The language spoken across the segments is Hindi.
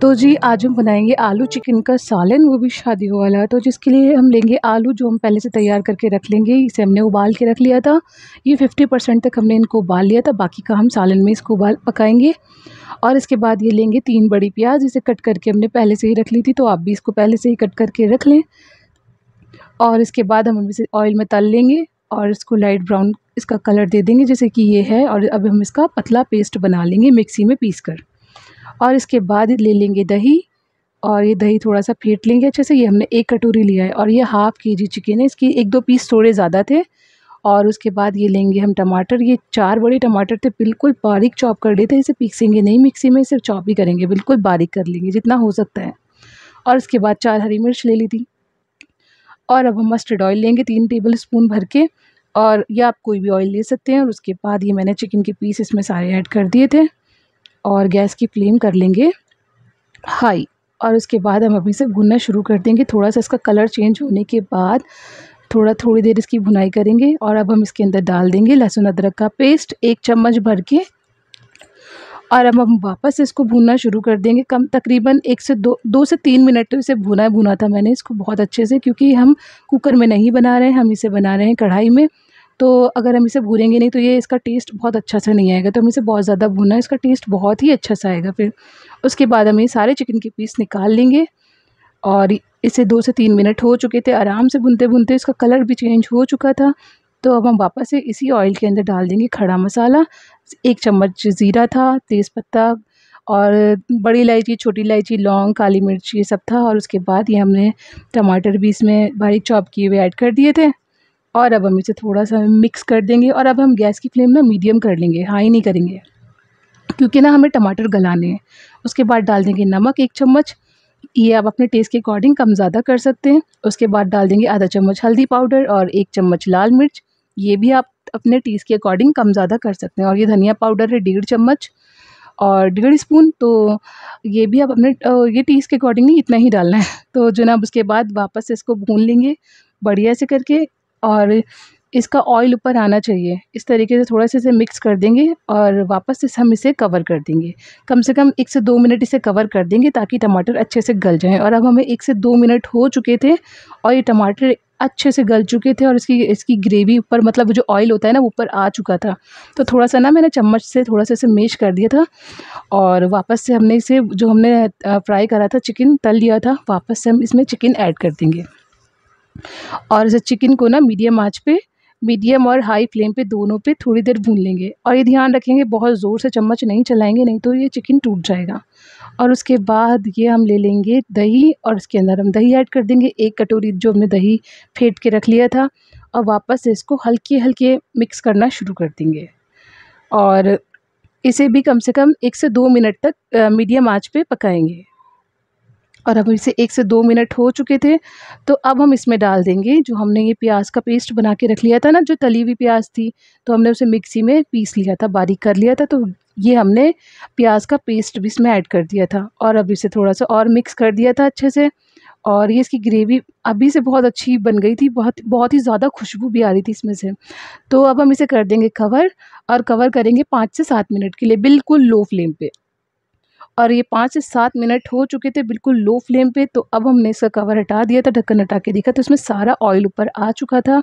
तो जी आज हम बनाएंगे आलू चिकन का सालन वो भी हो वाला तो जिसके लिए हम लेंगे आलू जो हम पहले से तैयार करके रख लेंगे इसे हमने उबाल के रख लिया था ये 50 परसेंट तक हमने इनको उबाल लिया था बाकी का हम सालन में इसको उबाल पकाएंगे और इसके बाद ये लेंगे तीन बड़ी प्याज इसे कट करके हमने पहले से ही रख ली थी तो आप भी इसको पहले से ही कट करके रख लें और इसके बाद हम इसे ऑयल में तल लेंगे और इसको लाइट ब्राउन इसका कलर दे देंगे जैसे कि ये है और अब हम इसका पतला पेस्ट बना लेंगे मिक्सी में पीस कर और इसके बाद ले लेंगे दही और ये दही थोड़ा सा फेंट लेंगे अच्छे से ये हमने एक कटोरी लिया है और ये हाफ़ के जी चिकन है इसकी एक दो पीस थोड़े ज़्यादा थे और उसके बाद ये लेंगे हम टमाटर ये चार बड़े टमाटर थे बिल्कुल बारीक चॉप कर लिए थे इसे पीसेंगे नहीं मिक्सी में सिर्फ चॉप ही करेंगे बिल्कुल बारीक कर लेंगे जितना हो सकता है और उसके बाद चार हरी मिर्च ले ली थी और अब हम मस्टर्ड ऑयल लेंगे तीन टेबल स्पून भर के और या आप कोई भी ऑयल ले सकते हैं और उसके बाद ये मैंने चिकन के पीस इसमें सारे ऐड कर दिए थे और गैस की फ्लेम कर लेंगे हाई और उसके बाद हम अभी से भुनना शुरू कर देंगे थोड़ा सा इसका कलर चेंज होने के बाद थोड़ा थोड़ी देर इसकी भुनाई करेंगे और अब हम इसके अंदर डाल देंगे लहसुन अदरक का पेस्ट एक चम्मच भर के और अब हम वापस इसको भूनना शुरू कर देंगे कम तकरीबन एक से दो दो से तीन मिनट इसे भुना भुना था मैंने इसको बहुत अच्छे से क्योंकि हम कुकर में नहीं बना रहे हैं हम इसे बना रहे हैं कढ़ाई में तो अगर हम इसे भूनेंगे नहीं तो ये इसका टेस्ट बहुत अच्छा सा नहीं आएगा तो हम इसे बहुत ज़्यादा भूनना इसका टेस्ट बहुत ही अच्छा सा आएगा फिर उसके बाद हम ये सारे चिकन के पीस निकाल लेंगे और इसे दो से तीन मिनट हो चुके थे आराम से भुनते भुनते इसका कलर भी चेंज हो चुका था तो अब हम वापस से इसी ऑयल के अंदर डाल देंगे खड़ा मसाला एक चम्मच ज़ीरा था तेज़पत्ता और बड़ी इलायची छोटी इलायची लौंग काली मिर्च ये सब था और उसके बाद ये हमने टमाटर भी इसमें बारीक चॉप किए हुए ऐड कर दिए थे और अब हम इसे थोड़ा सा मिक्स कर देंगे और अब हम गैस की फ्लेम ना मीडियम कर लेंगे हाई नहीं करेंगे क्योंकि ना हमें टमाटर गलाने हैं उसके बाद डाल देंगे नमक एक चम्मच ये आप अपने टेस्ट के अकॉर्डिंग कम ज़्यादा कर सकते हैं उसके बाद डाल देंगे आधा चम्मच हल्दी पाउडर और एक चम्मच लाल मिर्च ये भी आप अपने टेस्ट के अकॉर्डिंग कम ज़्यादा कर सकते हैं और ये धनिया पाउडर है डेढ़ चम्मच और डेढ़ स्पून तो ये भी आप अपने ये टेस्ट के अकॉर्डिंग नहीं इतना ही डालना है तो जो ना उसके बाद वापस इसको भून लेंगे बढ़िया से करके और इसका ऑयल ऊपर आना चाहिए इस तरीके से थोड़ा सा इसे मिक्स कर देंगे और वापस से हम इसे कवर कर देंगे कम से कम एक से दो मिनट इसे कवर कर देंगे ताकि टमाटर अच्छे से गल जाएं और अब हमें एक से दो मिनट हो चुके थे और ये टमाटर अच्छे से गल चुके थे और इसकी इसकी ग्रेवी ऊपर मतलब जो ऑयल होता है ना ऊपर आ चुका था तो थोड़ा सा ना मैंने चम्मच से थोड़ा सा इसे मेश कर दिया था और वापस से हमने इसे जो हमने फ्राई करा था चिकन तल लिया था वापस से हम इसमें चिकन ऐड कर देंगे और इसे चिकन को ना मीडियम आँच पे मीडियम और हाई फ्लेम पे दोनों पे थोड़ी देर भून लेंगे और ये ध्यान रखेंगे बहुत ज़ोर से चम्मच नहीं चलाएंगे नहीं तो ये चिकन टूट जाएगा और उसके बाद ये हम ले लेंगे दही और इसके अंदर हम दही ऐड कर देंगे एक कटोरी जो हमने दही फेंट के रख लिया था और वापस से इसको हल्के हल्के मिक्स करना शुरू कर देंगे और इसे भी कम से कम एक से दो मिनट तक मीडियम आँच पर पकाएँगे और अभी से एक से दो मिनट हो चुके थे तो अब हम इसमें डाल देंगे जो हमने ये प्याज का पेस्ट बना के रख लिया था ना जो तली हुई प्याज थी तो हमने उसे मिक्सी में पीस लिया था बारीक कर लिया था तो ये हमने प्याज का पेस्ट भी इसमें ऐड कर दिया था और अभी से थोड़ा सा और मिक्स कर दिया था अच्छे से और ये इसकी ग्रेवी अभी से बहुत अच्छी बन गई थी बहुत बहुत ही ज़्यादा खुशबू भी आ रही थी इसमें से तो अब हम इसे कर देंगे कवर और कवर करेंगे पाँच से सात मिनट के लिए बिल्कुल लो फ्लेम पे और ये पाँच से सात मिनट हो चुके थे बिल्कुल लो फ्लेम पे तो अब हमने इसका कवर हटा दिया था ढक्कन हटा के देखा तो इसमें सारा ऑयल ऊपर आ चुका था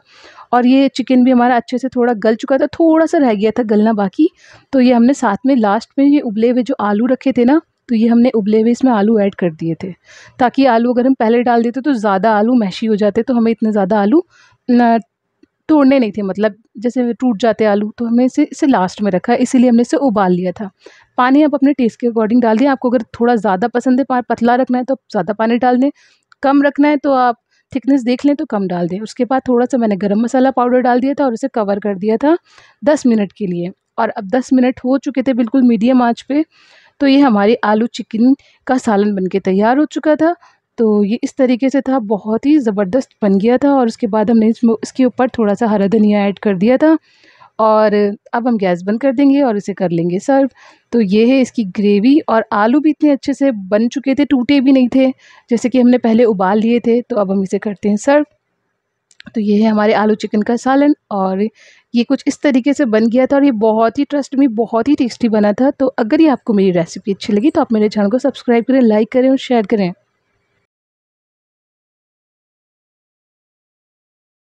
और ये चिकन भी हमारा अच्छे से थोड़ा गल चुका था थोड़ा सा रह गया था गलना बाकी तो ये हमने साथ में लास्ट में ये उबले हुए जो आलू रखे थे ना तो ये हमने उबले हुए इसमें आलू ऐड कर दिए थे ताकि आलू अगर हम पहले डाल देते तो ज़्यादा आलू मैशी हो जाते तो हमें इतने ज़्यादा आलू तोड़ने नहीं थे मतलब जैसे टूट जाते आलू तो हमने इसे इसे लास्ट में रखा इसीलिए हमने इसे उबाल लिया था पानी आप अपने टेस्ट के अकॉर्डिंग डाल दें आपको अगर थोड़ा ज़्यादा पसंद है पतला रखना है तो ज़्यादा पानी डाल दें कम रखना है तो आप थिकनेस देख लें तो कम डाल दें उसके बाद थोड़ा सा मैंने गर्म मसाला पाउडर डाल दिया था और उसे कवर कर दिया था दस मिनट के लिए और अब दस मिनट हो चुके थे बिल्कुल मीडियम आँच पर तो ये हमारी आलू चिकन का सालन बनके तैयार हो चुका था तो ये इस तरीके से था बहुत ही ज़बरदस्त बन गया था और उसके बाद हमने इसके ऊपर थोड़ा सा हरा धनिया ऐड कर दिया था और अब हम गैस बंद कर देंगे और इसे कर लेंगे सर्व तो ये है इसकी ग्रेवी और आलू भी इतने अच्छे से बन चुके थे टूटे भी नहीं थे जैसे कि हमने पहले उबाल लिए थे तो अब हम इसे करते हैं सर्व तो ये है हमारे आलू चिकन का सालन और ये कुछ इस तरीके से बन गया था और ये बहुत ही ट्रस्ट में बहुत ही टेस्टी बना था तो अगर ये आपको मेरी रेसिपी अच्छी लगी तो आप मेरे चैनल को सब्सक्राइब करें लाइक करें और शेयर करें